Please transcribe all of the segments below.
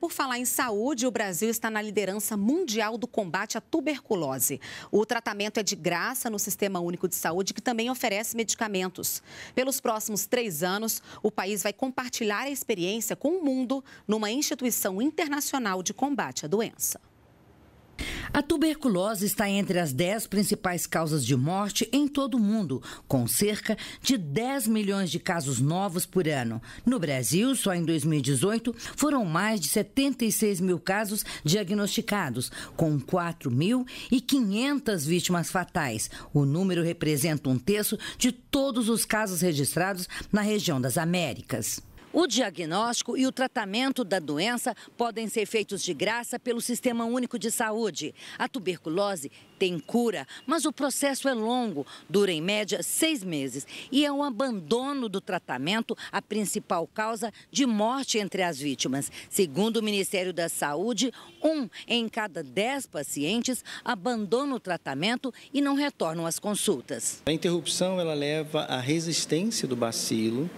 Por falar em saúde, o Brasil está na liderança mundial do combate à tuberculose. O tratamento é de graça no Sistema Único de Saúde, que também oferece medicamentos. Pelos próximos três anos, o país vai compartilhar a experiência com o mundo numa instituição internacional de combate à doença. A tuberculose está entre as 10 principais causas de morte em todo o mundo, com cerca de 10 milhões de casos novos por ano. No Brasil, só em 2018, foram mais de 76 mil casos diagnosticados, com 4.500 vítimas fatais. O número representa um terço de todos os casos registrados na região das Américas. O diagnóstico e o tratamento da doença podem ser feitos de graça pelo Sistema Único de Saúde. A tuberculose tem cura, mas o processo é longo, dura em média seis meses e é o um abandono do tratamento a principal causa de morte entre as vítimas. Segundo o Ministério da Saúde, um em cada dez pacientes abandona o tratamento e não retornam às consultas. A interrupção ela leva à resistência do bacilo,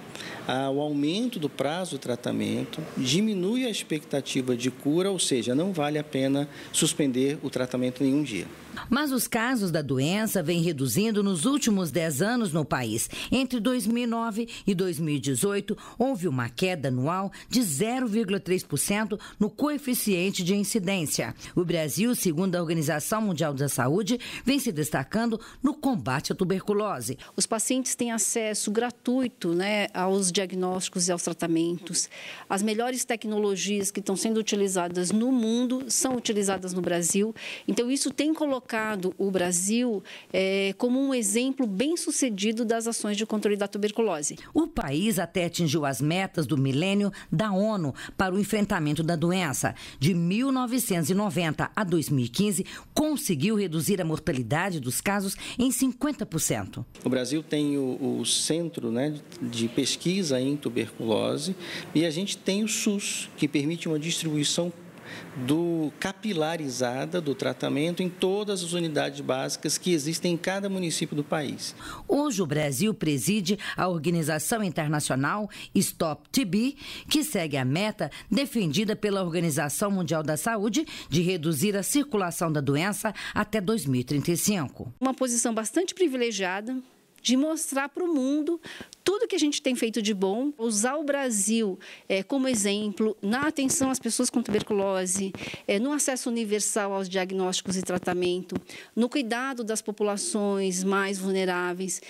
ao aumento do do prazo do tratamento, diminui a expectativa de cura, ou seja, não vale a pena suspender o tratamento nenhum dia. Mas os casos da doença vêm reduzindo nos últimos 10 anos no país. Entre 2009 e 2018, houve uma queda anual de 0,3% no coeficiente de incidência. O Brasil, segundo a Organização Mundial da Saúde, vem se destacando no combate à tuberculose. Os pacientes têm acesso gratuito né, aos diagnósticos e aos tratamentos. As melhores tecnologias que estão sendo utilizadas no mundo são utilizadas no Brasil. Então, isso tem colocado colocado o Brasil é, como um exemplo bem sucedido das ações de controle da tuberculose. O país até atingiu as metas do milênio da ONU para o enfrentamento da doença. De 1990 a 2015, conseguiu reduzir a mortalidade dos casos em 50%. O Brasil tem o, o centro né, de pesquisa em tuberculose e a gente tem o SUS, que permite uma distribuição do capilarizada do tratamento em todas as unidades básicas que existem em cada município do país. Hoje o Brasil preside a organização internacional Stop TB, que segue a meta defendida pela Organização Mundial da Saúde de reduzir a circulação da doença até 2035. Uma posição bastante privilegiada de mostrar para o mundo tudo que a gente tem feito de bom, usar o Brasil é, como exemplo na atenção às pessoas com tuberculose, é, no acesso universal aos diagnósticos e tratamento, no cuidado das populações mais vulneráveis.